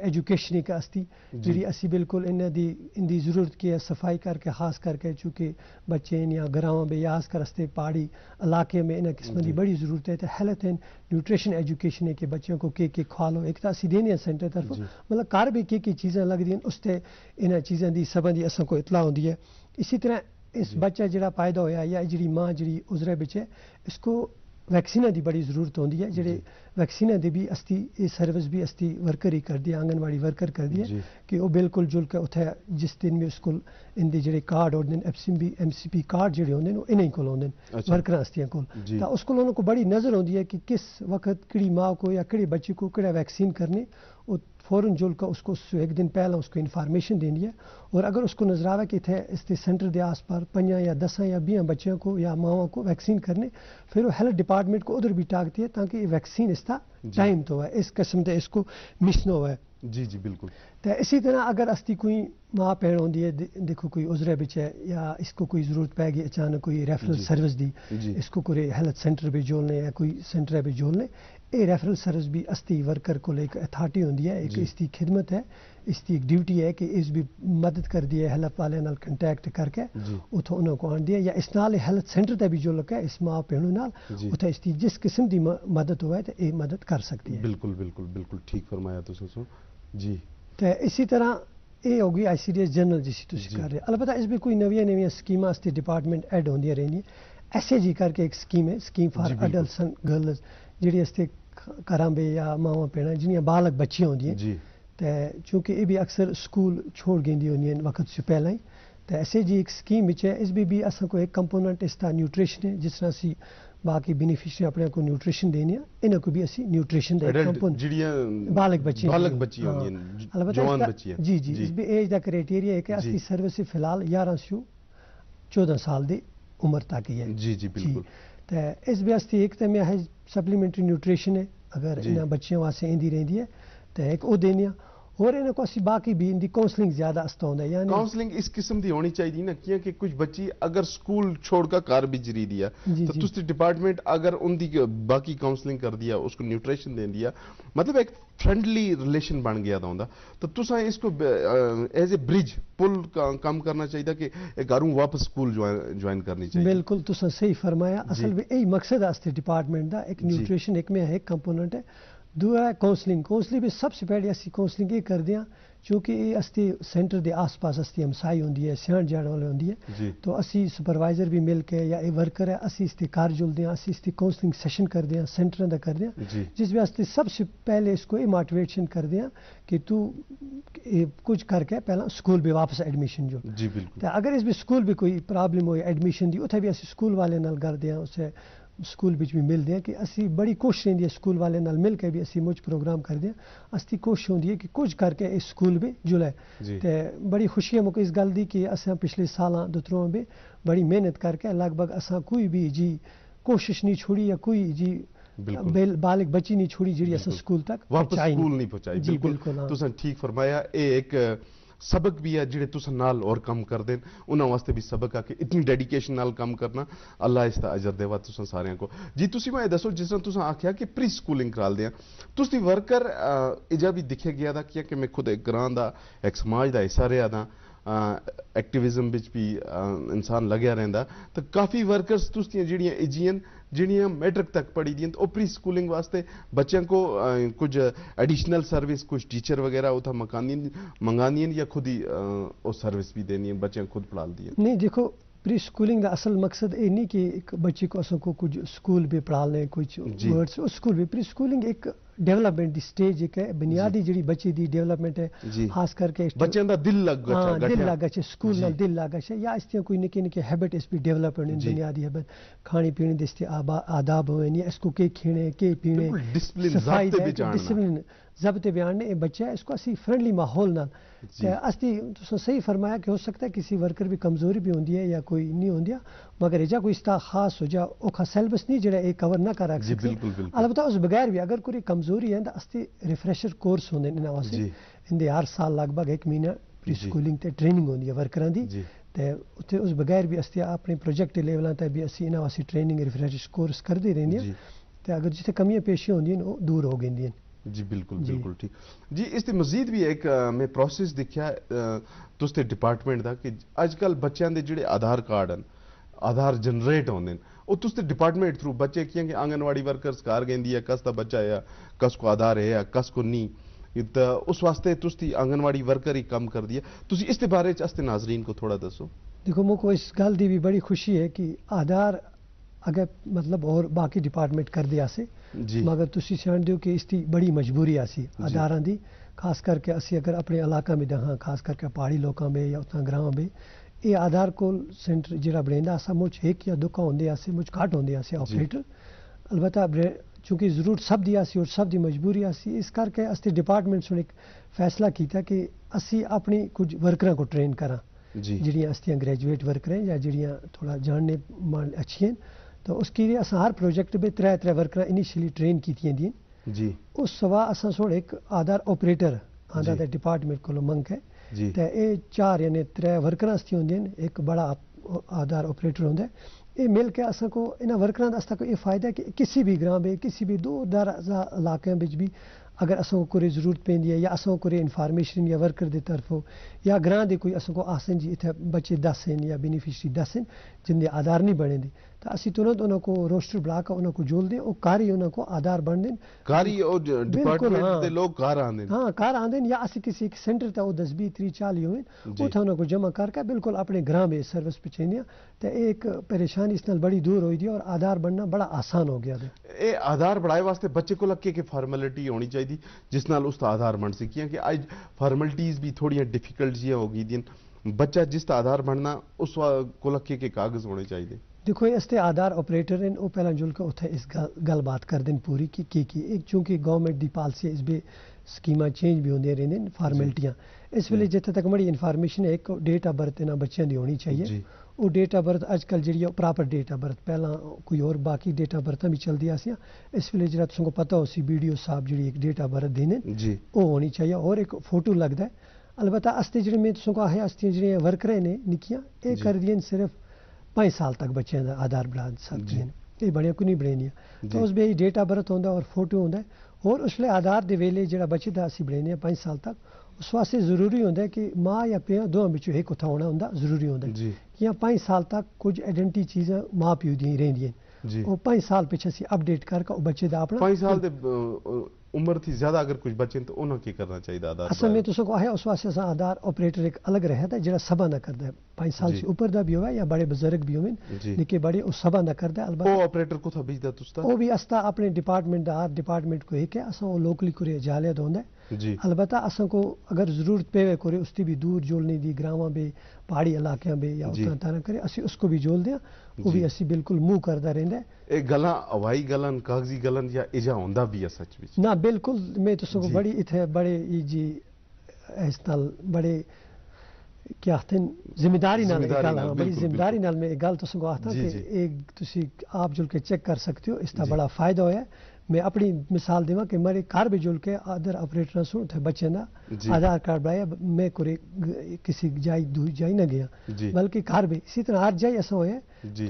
एजुकेशन एक ਅਸਤੀ जी असी बिल्कुल ਇਹਨਾਂ ਦੀ ਇੰਦੀ ਜ਼ਰੂਰਤ ਕੀ ਹੈ करके ਕਰਕੇ ਖਾਸ ਕਰਕੇ या ਬੱਚੇ में या आस ਕਰਸਤੇ पहाड़ी इलाके में इन किस्म की बड़ी ज़रूरत है तो हेल्थ एंड न्यूट्रिशन एजुकेशन है कि बच्चों को के के खा लो एक तो असी देने सेंटर तरफ मतलब घर भी के के चीज़ें लगदियाँ उसते इन चीज़ों की सबंधी असों को इतला होंगी है इसी तरह इस बच्चा जरा पैदा होया जी माँ जी उजरे बिच है इसको वैक्सीना की बड़ी जरूरत आँदी है जेडे वैक्सीना की भी अस्थि सर्विस भी अस्थि वर्कर ही करती है आंगनबाड़ी वर्कर करती है कि वो बिल्कुल जुल के उ जिस दिन भी अच्छा। उस को इनके जो कार्ड आते F C M C P card जो होंगे इन्हें को वर्कर अस्थियों को उस को बड़ी नजर आती है कि किस वक्त कि माँ को या कि बच्चे को कि वैक्सीन करनी फ़ौर जुल्का उसको एक दिन पहला उसको इन्फॉर्मेशन देनी है और अगर उसको नजर आवे कि इतने इस सेंटर के आस पास पंजा या दस या बीह बच्चों को या माओं को वैक्सीन करने फिर वो हेल्थ डिपार्टमेंट को उधर भी टाकती है ताकि वैक्सीन इसका टाइम तो है इस किस्म से इसको मिस न हो जी जी बिल्कुल तो इसी तरह अगर अस्थि कोई माँ पैर होती है देखो कोई उजरे बिच है या इसको कोई जरूरत पैगी अचानक कोई रेफरल सर्विस दी इसको कोई हेल्थ सेंटर पर जोड़ने या कोई सेंटर पर जोड़ने ये रेफरल सर्विस भी अस्थी वर्कर को एक अथॉरिटी होंगी है एक इसकी खिदमत है इसकी एक ड्यूटी है कि इस भी मदद कर है हेल्प वाले कंटैक्ट करके उतों उन्होंने को आंट दिया या इस नाल हेल्थ सेंटर तक भी जो लोग है इस माँ भेणू नाल उ इसकी जिस किस्म की मदद हो तो ये मदद कर सकती है बिल्कुल बिल्कुल बिल्कुल ठीक फरमाया जी तो इसी तरह ये होगी I C D S general जिस तुम कर रहे हो अलबत्त इस भी कोई नवी नवी स्कीम इसकी डिपार्टमेंट एड होंदिया रही एस ए जी करके एक स्कीम है scheme for adult and girls जी इसके ਘਰਾਂ ਬੇ ਜਾਂ ਮਾਵਾਂ ਪੈਣਾ ਜਿਹੜੀਆਂ ਬਾਲਕ ਬੱਚੀਆਂ ਹੁੰਦੀਆਂ ਜੀ ਤੇ ਕਿਉਂਕਿ ਇਹ ਵੀ ਅਕਸਰ ਸਕੂਲ ਛੋੜ ਗਈਂਦੀ ਹੁੰਦੀਆਂ ਵਕਤ ਸੇ ਪਹਿਲਾਂ ਹੀ ਤੇ ਐਸੇ ਜੀ ਇੱਕ ਸਕੀਮ ਵਿੱਚ ਹੈ ਇਸ ਵੀ ਵੀ ਅਸਾਂ ਕੋ ਇੱਕ ਕੰਪੋਨੈਂਟ ਇਸ ਦਾ ਨਿਊਟ੍ਰੀਸ਼ਨ ਹੈ ਜਿਸ ਤਰ੍ਹਾਂ ਸੀ ਬਾਕੀ ਬੈਨੀਫੀਸ਼ੀਅਰੀ ਆਪਣੇ ਕੋ ਨਿਊਟ੍ਰੀਸ਼ਨ ਦੇਣੀ ਆ ਇਹਨਾਂ ਕੋ ਵੀ ਅਸੀਂ ਨਿਊਟ੍ਰੀਸ਼ਨ ਦੇ ਕੰਪੋਨੈਂਟ ਜਿਹੜੀਆਂ ਬਾਲਕ ਬੱਚੀਆਂ ਬਾਲਕ ਬੱਚੀਆਂ ਹੁੰਦੀਆਂ ਜਵਾਨ ਬੱਚੀਆਂ ਜੀ ਜੀ ਇਸ ਵੀ ਏਜ ਦਾ ਕ੍ਰਾਈਟੇਰੀਆ ਹੈ ਕਿ ਅਸੀਂ ਸਰਵਿਸ ਫਿਲਹਾਲ 11 ਸ਼ੂ 14 ਸਾਲ ਦੀ ਉਮਰ ਤੱਕ ਹੀ ਹੈ ਜੀ ਜੀ ਬਿਲਕੁल ਤੇ ਇਸ ਵੀ ਅਸੀਂ ਇੱਕ ਤੇ ਮੈਂ ਹੈ ਸਪਲੀਮੈਂਟਰੀ ਨਿਊਟ੍ਰੀਸ਼ਨ ਹੈ अगरि इन बचियों वास्ते ईंदी रहंदी आहे त हिकु उहो देनी आहे ਹੋਰ ਇਹਨਾਂ ਕੋਸੀ बाकी भी इनकी काउंसलिंग ज्यादा ਅਸਤੋਂਦਾ ਯਾਨੀ ਕਾਉਂਸਲਿੰਗ ਇਸ ਕਿਸਮ ਦੀ ਹੋਣੀ ਚਾਹੀਦੀ ਨਾ ਕਿਉਂ ਕਿ ਕੁਝ ਬੱਚੀ ਅਗਰ ਸਕੂਲ ਛੋੜ ਕੇ ਘਰ ਵੀ ਜਰੀ ਦਿਆ ਤਾਂ ਤੁਸੀਂ ਡਿਪਾਰਟਮੈਂਟ ਅਗਰ ਉਹਦੀ ਬਾਕੀ ਕਾਉਂਸਲਿੰਗ ਕਰ ਦਿਆ ਉਸਕੋ मतलब एक फ्रेंडली रिलेशन बन गया था उनका तो तुसा इसको एज ए ब्रिज पुल का, काम करना चाहिए कि घरों वापस स्कूल ज्वाइन करनी चाहिए बिल्कुल तुसा सही फरमाया असल में यही मकसद है डिपार्टमेंट का एक न्यूट्रिशन एक में है एक कंपोनेंट है दूआ कौंसलिंग कौंसलिंग भी सबसे पहले असं कौंसलिंग ये करते हैं चूंकि ये अस सेंटर तो के आस पास अस हमसाई होंगी है सियाण जाने वाली होंगी है तो असी सुपरवाइजर भी मिलकर या वर्कर है असी इसके कार जुलदे हैं असी इसकी कौंसलिंग सैशन करते हैं सेंटर का करते हैं जिस वास्ते सबसे पहले इसको ये मोटिवेशन करते हैं कि तू कुछ करके पहला स्कूल भी वापस एडमिशन जो तो अगर इस भी स्कूल भी कोई प्रॉब्लम हो एडमिशन की उतें भी अस स्कूल वाले नाल हैं उसे स्कूल बिच भी मिलते हैं कि असी बड़ी कोशिश होती है स्कूल वाले नाल मिल के भी असी मुझ प्रोग्राम करते हैं अस्ती कोशिश होती है कि कुछ करके इस स्कूल भी जुले तो बड़ी खुशी है मुख इस गल की कि अस पिछले साल दूतरों भी बड़ी मेहनत करके लगभग असा कोई भी जी कोशिश नहीं छोड़ी या कोई जी बालिक बची नहीं छोड़ी जी स्कूल तक हाँ। ठीक फरमाया एक ਸਬਕ ਵੀ ਆ ਜਿਹੜੇ ਤੁਸੀਂ ਨਾਲ ਔਰ ਕੰਮ ਕਰਦੇ ਉਹਨਾਂ ਵਾਸਤੇ ਵੀ ਸਬਕ ਆ ਕਿ ਇਤਨੀ ਡੈਡੀਕੇਸ਼ਨ ਨਾਲ ਕੰਮ ਕਰਨਾ ਅੱਲਾ ਇਸ ਦਾ ਅਜਰ ਦੇਵਾ ਤੁਸੀਂ ਸਾਰਿਆਂ ਕੋ ਜੀ ਤੁਸੀਂ ਮੈਂ ਦੱਸੋ ਜਿਸ ਤਰ੍ਹਾਂ ਤੁਸੀਂ ਆਖਿਆ ਕਿ ਪ੍ਰੀ ਸਕੂਲਿੰਗ ਕਰਾਲਦੇ ਆ ਤੁਸੀਂ ਵਰਕਰ ਇਜਾ ਵੀ ਦਿਖੇ ਗਿਆ ਦਾ ਕਿ ਮੈਂ ਖੁਦ ਇੱਕ ਗ੍ਰਾਂ ਦਾ ਇੱਕ ਸਮਾਜ ਦਾ ਹਿੱਸਾ ਰਿਹਾ ਦਾ एक्टिविज्म भी इंसान लगे रहा तो काफ़ी वर्कर्स तुस्तियाँ जीडिया इजियन जिन्हें मैट्रिक तक पढ़ी दी तो प्री स्कूलिंग वास्ते बच्चों को कुछ एडिशनल सर्विस कुछ टीचर वगैरह उ मकानी मंगा दी या खुद ही सर्विस भी देनी है बच्चे खुद पढ़ा दी नहीं देखो प्री स्कूलिंग का असल मकसद ये नहीं कि एक बच्चे को असों को कुछ स्कूल भी पढ़ा लें कुछ वर्ड्स स्कूल भी प्री स्कूलिंग एक डेवलपमेंट की स्टेज एक है बुनियादी जी बच्चे की डेवलपमेंट है खास करके बच्चे दिल लग हाँ दिल स्कूल ना दिल लगा है या इस कोई निके निके हैबिट इस भी डेवलप होने बुनियादी हैबिट खाने पीने के आदाब हो या इसको के खेने के पीने डिसिप्लिन डिसिप्लिन जब्त बयान ने बच्चा इसको असी फ्रेंडली माहौल ना ਅਸਤੀ ਤੁਸੀਂ ਸਹੀ ਫਰਮਾਇਆ ਕਿ ਹੋ ਸਕਦਾ ਕਿਸੇ ਵਰਕਰ ਵੀ ਕਮਜ਼ੋਰੀ ਵੀ ਹੁੰਦੀ ਹੈ ਜਾਂ ਕੋਈ ਨਹੀਂ ਹੁੰਦੀ ਮਗਰ ਇਹ ਜਾਂ ਕੋਈ ਇਸਤਾ ਖਾਸ ਹੋ ਜਾ ਉਹ ਖਾ ਸੈਲਬਸ ਨਹੀਂ ਜਿਹੜਾ ਇਹ ਕਵਰ ਨਾ ਕਰ ਸਕਦੀ ਅਲਬਤਾ ਉਸ ਬਗੈਰ ਵੀ ਅਗਰ ਕੋਈ ਕਮਜ਼ੋਰੀ ਹੈ ਤਾਂ ਅਸਤੀ ਰਿਫਰੈਸ਼ਰ ਕੋਰਸ ਹੁੰਦੇ ਨੇ ਨਵਾਸੀ ਇੰਦੇ ਹਰ ਸਾਲ ਲਗਭਗ 1 ਮਹੀਨਾ ਪ੍ਰੀ ਸਕੂਲਿੰਗ ਤੇ ਟ੍ਰੇਨਿੰਗ ਹੁੰਦੀ ਹੈ ਵਰਕਰਾਂ ਦੀ ਤੇ ਉੱਥੇ ਉਸ ਬਗੈਰ ਵੀ ਅਸਤੀ ਆਪਣੇ ਪ੍ਰੋਜੈਕਟ ਲੈਵਲਾਂ ਤੇ ਵੀ ਅਸੀਂ ਇਹਨਾਂ ਵਾਸੀ ਟ੍ਰੇਨਿੰਗ ਰਿਫਰੈਸ਼ਰ ਕੋਰਸ ਕਰਦੇ ਰਹਿੰਦੇ ਹਾਂ ਤੇ ਅਗਰ ਜਿੱਥੇ ਕਮੀਆਂ ਪੇਸ਼ੀਆਂ ਹੁੰਦੀਆਂ ਨੇ ਉਹ ਦੂਰ ਹੋ ਗਈਆਂ ਨੇ ਜੀ ਬਿਲਕੁਲ ਬਿਲਕੁਲ ਠੀਕ ਜੀ ਇਸ ਤੇ ਮਜ਼ੀਦ ਵੀ ਇੱਕ ਮੈਂ ਪ੍ਰੋਸੈਸ ਦੇਖਿਆ ਤੁਸ ਤੇ ਡਿਪਾਰਟਮੈਂਟ ਦਾ ਕਿ ਅੱਜ ਕੱਲ ਬੱਚਿਆਂ ਦੇ ਜਿਹੜੇ ਆਧਾਰ ਕਾਰਡ ਹਨ ਆਧਾਰ ਜਨਰੇਟ ਹੁੰਦੇ ਨੇ ਉਹ ਤੇ ਡਿਪਾਰਟਮੈਂਟ ਥਰੂ ਬੱਚੇ ਕਿਹਾ ਕਿ ਆਂਗਨਵਾੜੀ ਵਰਕਰਸ ਘਰ ਗੈਂਦੀ ਹੈ ਕਸ ਦਾ ਬੱਚਾ ਹੈ ਕਸ ਕੋ ਆਧਾਰ ਹੈ ਕਸ ਕੋ ਨਹੀਂ ਇਤ ਉਸ ਵਾਸਤੇ ਤੁਸ ਤੁਸੀਂ ਆਂਗਨਵਾੜੀ ਵਰਕਰ ਹੀ ਕੰਮ ਕਰਦੀ ਹੈ ਤੁਸੀਂ ਇਸ ਦੇ ਬਾਰੇ ਚ ਅਸਤੇ ਨਾਜ਼ਰੀਨ ਕੋ ਥੋੜਾ ਦੱਸੋ ਦੇਖੋ ਮੁਕੋ ਇਸ ਗੱਲ ਦੀ ਵੀ ਬੜੀ ਖੁਸ਼ੀ ਹੈ ਕਿ ਆਧਾਰ ਅਗਰ ਮਤਲਬ ਹੋਰ ਬਾਕੀ ਡਿਪਾਰਟਮੈਂਟ ਕਰਦੇ ਆਸੇ ਮਗਰ ਤੁਸੀਂ ਜਾਣਦੇ ਹੋ ਕਿ ਇਸ ਦੀ ਬੜੀ ਮਜਬੂਰੀ ਆਸੀ ਅਦਾਰਾਂ ਦੀ ਖਾਸ ਕਰਕੇ ਅਸੀਂ ਅਗਰ ਆਪਣੇ ਇਲਾਕਾ ਮੇ ਦਹਾਂ ਖਾਸ ਕਰਕੇ ਪਹਾੜੀ ਲੋਕਾਂ ਮੇ ਜਾਂ ਉਤਾਂ ਗ੍ਰਾਮਾਂ ਮੇ ਇਹ ਆਧਾਰ ਕੋਲ ਸੈਂਟਰ ਜਿਹੜਾ ਬਣਦਾ ਆਸਾ ਮੁਝ ਇੱਕ ਜਾਂ ਦੁਕਾ ਹੁੰਦੇ ਆਸੇ ਮੁਝ ਘਾਟ ਹੁੰਦੇ ਆਸੇ ਆਪਰੇਟਰ ਅਲਬਤਾ ਚੂੰਕਿ ਜ਼ਰੂਰ ਸਭ ਦੀ ਆਸੀ ਔਰ ਸਭ ਦੀ ਮਜਬੂਰੀ ਆਸੀ ਇਸ ਕਰਕੇ ਅਸੀਂ ਡਿਪਾਰਟਮੈਂਟ ਨੇ ਇੱਕ ਫੈਸਲਾ ਕੀਤਾ ਕਿ ਅਸੀਂ ਆਪਣੀ ਕੁਝ ਵਰਕਰਾਂ ਕੋ ਟ੍ਰੇਨ ਕਰਾਂ ਜਿਹੜੀਆਂ ਅਸੀਂ ਗ੍ਰੈਜੂਏਟ ਵਰਕਰ ਹੈ ਜਾਂ ਜਿਹੜੀਆਂ ਥੋੜਾ ਜਾਣਨੇ ਮਾਨ ਅੱਛੀ ਹਨ त तो उसकी असां हर प्रोजेक्ट में त्रै त्रै वर्कर इनिशियली ट्रेन कीतियूं वेंदियूं आहिनि जी उस सवाइ असां सोण आधार ऑपरेटर आधार डिपार्टमेंट को मंग है त एह् चार यानी त्रै वर्कर थी होंदियां आहिनि बड़ा आधार ऑपरेटर होंदा है एह् मिल के असां को इन वर्करां को एह् फायदा है कि किसी भी ग्रां में किसी भी दूर दराज इलाक बिच बी अगर असां कोई जरूरत पैंदी ऐ जां असां कोई इंफॉर्मेशन या वर्कर की तरफों या ग्रां दे कोई असां को आसन जी इतने बच्चे दस हैं या बेनिफिशरी दस न जिंदे आधार नहीं बने दे असि तुरंत उनको रोस्टर ब्लाक उनको जोल दें और कारी उनको आधार बन दें कारी और डिपार्टमेंट हाँ, दे लोग कार आंदे हां कार आंदे या असि किसी एक सेंटर ता दस बी त्री चाली होन उथा उनको जमा करके बिल्कुल अपने ग्राम में सर्विस पहुंचेनिया तो एक परेशानी इस नाल बड़ी दूर हो दी और आधार बनना बड़ा आसान हो गया ए आधार बढ़ाए वास्ते बच्चे को लग के फॉर्मेलिटी होनी चाहिए जिस नाल उस आधार बन सके कि आज फॉर्मेलिटीज भी थोड़ी डिफिकल्ट हो गई दिन बच्चा जिस आधार बनना उस को लग के कागज होने चाहिए देखो इसते आधार ऑपरेटर वो पहला जुल के उत इस गलबात कर दिन पूरी कि की एक क्योंकि गौरमेंट की पॉलिसी इस भी स्कीम चेंज भी होंगे रौंह्दियां न इस वे जितने तक मड़ी इंफॉर्मेशन है एक डेट ऑफ बर्थ इ'नें बच्चों की होनी चाहिए वो डेट ऑफ बर्थ अजक जी proper proper date of birth पहला कोई और बाकी डेट ऑफ भी चल दिया हियां इस वे जेह्ड़ा तुमको पता हो बी डी ओ साहब जी एक डेट ऑफ बर्थ देने वो होनी चाहिए और एक फोटो लगता है अलबत्त अस्ते जेह्ड़े मैं तुमको आया आखेआ इसदियां वर्कर ने निकिया निक्कियां कर दिए सिर्फ 5 ਸਾਲ ਤੱਕ ਬੱਚਿਆਂ ਦਾ ਆਧਾਰ ਬਣਾ ਸਕਦੇ ਨੇ ਇਹ ਬੜੀਆਂ ਕੋਈ ਨਹੀਂ ਬਣੇਨੀਆਂ ਤਾਂ ਉਸ ਵਿੱਚ ਡੇਟਾ ਬਰਤ ਹੁੰਦਾ ਔਰ ਫੋਟੋ ਹੁੰਦਾ ਔਰ ਉਸ ਲਈ ਆਧਾਰ ਦੇ ਵੇਲੇ ਜਿਹੜਾ ਦਾ ਅਸੀਂ ਬਣੇਨੇ ਆ 5 ਸਾਲ ਤੱਕ ਉਸ ਵਾਸਤੇ ਜ਼ਰੂਰੀ ਹੁੰਦਾ ਕਿ ਮਾਂ ਜਾਂ ਪਿਓ ਦੋਵਾਂ ਵਿੱਚੋਂ ਇੱਕ ਉਥਾ ਹੁੰਦਾ ਜ਼ਰੂਰੀ ਹੁੰਦਾ ਕਿ ਆ 5 ਸਾਲ ਤੱਕ ਕੁਝ ਆਇਡੈਂਟੀ ਚੀਜ਼ਾਂ ਮਾਂ ਪਿਓ ਦੀ ਰਹਿੰਦੀਆਂ ਉਹ 5 ਸਾਲ ਪਿੱਛੇ ਸੀ ਅਪਡੇਟ ਕਰਕੇ ਉਹ ਬੱਚੇ ਦਾ ਆਪਣਾ 5 ਸਾਲ ਦੇ ਉਮਰ थी ਜ਼ਿਆਦਾ ਅਗਰ ਕੁਝ ਬੱਚੇ ਤਾਂ ਉਹਨਾਂ ਕੀ ਕਰਨਾ ਚਾਹੀਦਾ ਆਧਾਰ ਅਸਲ ਵਿੱਚ ਤੁਸੀਂ ਕੋ ਹੈ ਉਸ ਵਾਸਤੇ ਸਾ ਆਧਾਰ ਆਪਰੇਟਰ ਇੱਕ ਅਲੱਗ ਰਹਿਤਾ ਜਿਹੜਾ ਸਭਾ ਨਾ ਕਰਦਾ 5 ਸਾਲ ਸੀ ਉੱਪਰ ਦਾ ਵੀ ਹੋਵੇ ਜਾਂ ਬੜੇ ਬਜ਼ੁਰਗ ਵੀ ਹੋਵੇ ਨਿੱਕੇ ਬੜੇ ਉਹ ਸਭਾ ਨਾ ਕਰਦਾ ਅਲਬਤ ਉਹ ਆਪਰੇਟਰ ਕੋ ਤਾਂ ਭੇਜਦਾ ਤਾਂ ਉਹ ਵੀ ਅਸਤਾ ਆਪਣੇ ਡਿਪਾਰਟਮੈਂਟ ਦਾ ਡਿਪਾਰਟਮੈਂਟ ਕੋ ਇੱਕ ਹੈ ਅਸਾਂ ਉਹ ਲੋਕਲੀ ਕੁਰੇ ਜਾਲੇ ਦੋਂਦਾ ਜੀ ਅਲਬਤਾ ਅਸਾਂ ਕੋ ਅਗਰ ਜ਼ਰੂਰਤ ਪਵੇ ਕੁਰੇ ਉਸਤੀ ਵੀ ਦੂਰ ਜੋਲਨੀ ਦੀ ਗ੍ਰਾਮਾਂ ਬੇ ਪਹਾੜੀ ਇਲਾਕਿਆਂ ਬੇ ਜਾਂ ਉਤਾਂ ਤਾਰਾ ਕਰੇ ਅਸੀਂ ਉਸ ਕੋ ਵੀ ਜੋਲਦੇ ਹਾਂ वो बिल्कुल मैं बड़ी इतने बड़े जी इस बड़े क्या जिम्मेदारी जिम्मेदारी गल तो आखता आप जुल के चेक कर सकते हो इसका बड़ा फायदा हो मैं अपनी मिसाल देवा कि मेरे घर भी जुल के अदर ऑपरेटर सो थे बच्चे ना आधार कार्ड बनाया मैं कुरे किसी जाई दूर जाई ना गया बल्कि घर भी इसी तरह आज जाई ऐसा हो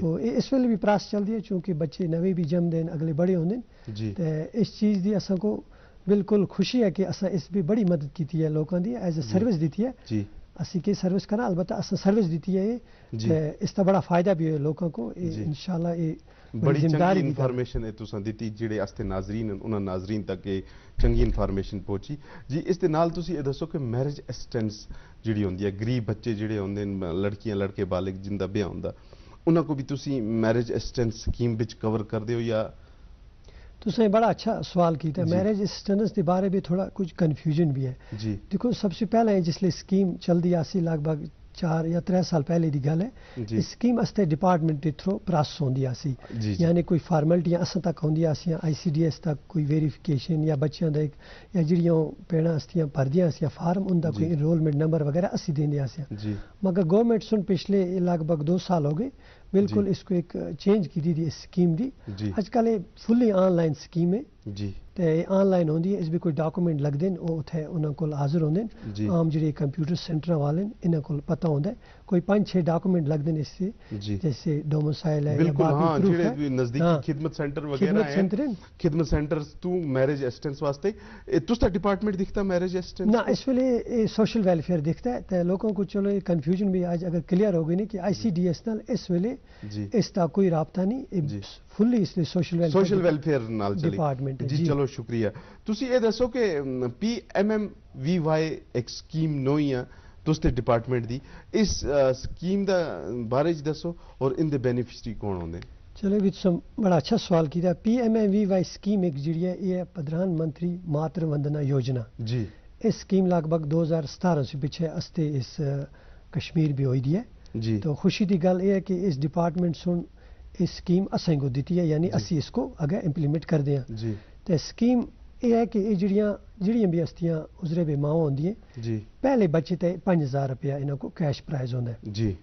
तो इस वेले भी प्रास चल दिए चूंकि बच्चे नवे भी जम देन अगले बड़े होने तो इस चीज दी असा को बिल्कुल खुशी है कि असा इस भी बड़ी मदद की है लोगों की एज ए सर्विस दी है असी की सर्विस करा अलबत्त अस सर्विस दी है इसका बड़ा फायदा भी है लोगों को इंशाल्लाह बड़ी चंगी इंफॉर्मेशन है तुसा दी जे आस्ते नाजरीन उन्होंने नाजरीन तक ये चंगी इंफॉर्मेशन पहुंची जी इस ये दसो कि मैरिज असिस्टेंस जी होंगी गरीब बच्चे जोड़े होंगे लड़कियां लड़के बालिग जिंदा ब्याह हों को भी मैरिज असिटेंस स्कीम कवर करते हो या तुसें तो बड़ा अच्छा सवाल कीता मैरिज असिस्टेंस के बारे में थोड़ा कुछ कन्फ्यूजन भी है देखो सबसे पहले जिसलिए स्कीम चलती आसी लगभग चार या त्रै साल पहले की गल है इस स्कीम अस्ते डिपार्टमेंट के थ्रू प्रास होंगी आसी यानी कोई फार्मेलिटियां असं तक आदियां आसी आई सी डी एस तक कोई वेरीफिकेशन या बच्चों का या जो पेड़ अस्थियां भरदियां अस्थियां फार्म उनका कोई इनरोलमेंट नंबर वगैरह असी देंदे मगर गवर्नमेंट सुन पिछले लगभग दो साल हो गए बिल्कुल इसको एक चेंज की दी थी स्कीम दी आजकल ये फुल्ली ऑनलाइन स्कीम है जी ऑनलाइन होंगी इस भी कोई डॉक्यूमेंट लगते हाँ, हाँ। हैं उन्होंने को हाजिर होंगे आम जी कंप्यूटर सेंटर वाले इन्होंने को पता होंगे कोई पांच छह डॉक्यूमेंट लगते हैं इससे जैसे डोमोसाइल डिपार्टमेंट दिखता मैरिज असिस्टेंस ना इस वे सोशल वेलफेयर दिखता है तो लोगों को चलो ये कंफ्यूजन भी अगर क्लियर हो गई ना कि आईसीडीएस इस वे इसका कोई राबता नहीं ਫੁੱਲੀ ਇਸ ਲਈ ਸੋਸ਼ਲ ਵੈਲਫੇਅਰ ਸੋਸ਼ਲ ਵੈਲਫੇਅਰ ਨਾਲ ਚਲੀ ਡਿਪਾਰਟਮੈਂਟ ਜੀ ਚਲੋ ਸ਼ੁਕਰੀਆ ਤੁਸੀਂ ਇਹ ਦੱਸੋ ਕਿ P M M V Y ਇੱਕ ਸਕੀਮ ਨੋਈ ਆ ਤੁਸੀਂ ਡਿਪਾਰਟਮੈਂਟ ਦੀ ਇਸ ਸਕੀਮ ਦਾ ਬਾਰੇ ਚ ਦੱਸੋ ਔਰ ਇਨ ਦੇ ਬੈਨੀਫੀਸ਼ਰੀ ਕੌਣ ਹੁੰਦੇ ਚਲੋ ਵਿੱਚ ਬੜਾ ਅੱਛਾ ਸਵਾਲ ਕੀਤਾ P M M V Y scheme ਇੱਕ ਜਿਹੜੀ ਹੈ ਇਹ ਹੈ ਪ੍ਰਧਾਨ ਮੰਤਰੀ ਮਾਤਰ ਵੰਦਨਾ ਯੋਜਨਾ ਜੀ ਇਸ ਸਕੀਮ ਲਗਭਗ 2017 ਸੇ ਪਿਛੇ ਅਸਤੇ ਇਸ ਕਸ਼ਮੀਰ ਵੀ ਹੋਈ ਦੀ ਹੈ ਜੀ ਤਾਂ ਖੁਸ਼ੀ ਦੀ ਗੱਲ ਇਹ ਹੈ ਕਿ ਇਸ ਡਿਪਾਰਟਮੈਂਟ ਸੁਣ स्कीम असांखे ਦਿੱਤੀ ਹੈ ਯਾਨੀ ਅਸੀਂ ਇਸ ਕੋ ਅਗੇ ਇੰਪਲੀਮੈਂਟ ਕਰਦੇ ਹਾਂ ਜੀ ਤੇ ਸਕੀਮ ਇਹ ਹੈ ਕਿ ਇਹ ਜਿਹੜੀਆਂ ਜਿਹੜੀਆਂ ਵੀ ਹਸਤੀਆਂ ਉਜ਼ਰੇ ਬੇਮਾਉ ਹੁੰਦੀਆਂ ਜੀ ਪਹਿਲੇ ਬੱਚੇ ਤੇ 5000 ਰੁਪਇਆ ਇਹਨਾਂ ਕੋ ਕੈਸ਼ ਪ੍ਰਾਈਜ਼ ਹੁੰਦਾ ਹੈ ਜੀ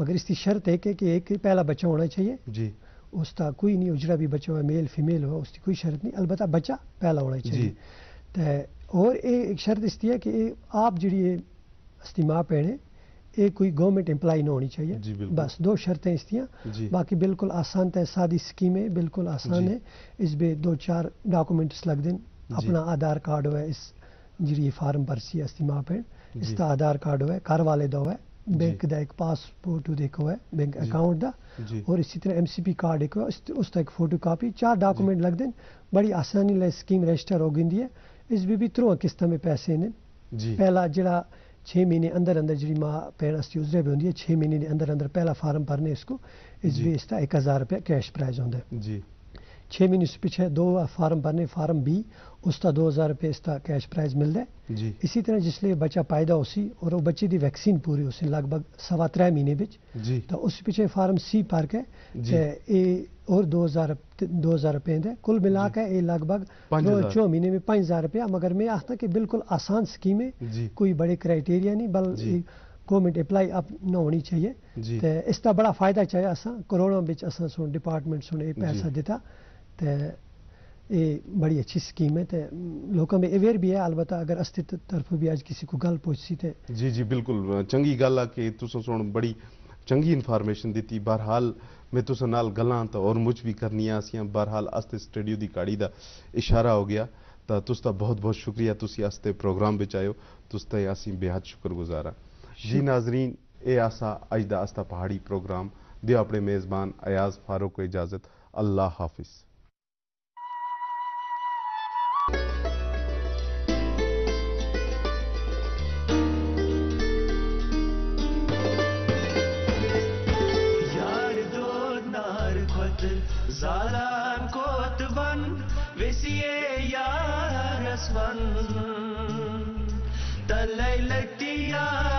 मगर इसकी शर्त है कि, कि एक पहला बच्चा होना चाहिए जी उसका कोई नहीं उजरा भी बच्चा हुआ मेल फीमेल हुआ उसकी कोई शर्त नहीं अलबत्त बच्चा पहला होना चाहिए तो और ये एक शर्त इसकी है कि आप जी हस्ती माँ भैन है ये कोई गवर्नमेंट एम्प्लाई ना होनी चाहिए बस दो शर्तें इसतियाँ बाकी बिल्कुल आसान तय तो सादी स्कीमें बिल्कुल आसान है इस पर दो चार डॉक्यूमेंट्स लग दिन अपना आधार कार्ड हो इस जी फार्म भरसी माँ पे इसका आधार कार्ड हो घर वाले का है बैंक का एक पासपोर्ट देखो है बैंक अकाउंट का और इसी तरह एमसीपी कार्ड एक उसका एक फोटो कापी चार डॉक्यूमेंट लग दिन बड़ी आसानी स्कीम रजिस्टर हो गई है इस भी, भी त्रो किस्त में पैसे ने पहला जरा छः महीने अंदर अंदर जी माँ भैन अस यूज़र भी होंगी छः महीने के अंदर अंदर पहला फार्म भरने इसको इस भी इसका एक हज़ार रुपया कैश प्राइज होंगे जी छः महीने से पीछे दो फार्म भरने फार्म बी उसका दो हज़ार रुपये इसका कैश प्राइज मिलता है जी इसी तरह जिसलिए बच्चा पैदा उसी और वो बच्चे की वैक्सीन पूरी उसी लगभग सवा त्रै महीने बिच तो उस पिछले फार्म सी पार्क है और दो हज़ार दो हज़ार रुपये दें कुल मिला के लगभग दो छः महीने में पाँच हज़ार रुपया मगर मैं आता कि बिल्कुल आसान स्कीम है कोई बड़े क्राइटेरिया नहीं बल गवर्नमेंट अप्लाई अप न होनी चाहिए तो इसका बड़ा फायदा चाहिए अस करोड़ों बिच अस डिपार्टमेंट सुन ये पैसा दिता तो ये बड़ी अच्छी स्कीम है तो लोगों में अवेयर भी है अलबत् अगर अस्तित्व तरफ भी अज किसी को गल पहुंचसी तो जी जी बिल्कुल चंकी गल आ कि तुम सुन बड़ी चंकी इंफॉर्मेशन दी बहरहाल मैं तुसाल गल तो और मुझ भी करनिया सियाँ बहरहाल अस्त स्टडियो की काड़ी का इशारा हो गया तो तुसा बहुत बहुत शुक्रिया तुम अस्ते प्रोग्राम बच्च आयो तुस्ते असं बेहद शुक्रगुजार हाँ जी नाजरीन ये आसा अज का अस्ता पहाड़ी प्रोग्राम दियो अपने मेज़बान अयाज फारूक इजाजत अल्लाह हाफिज़ लटिया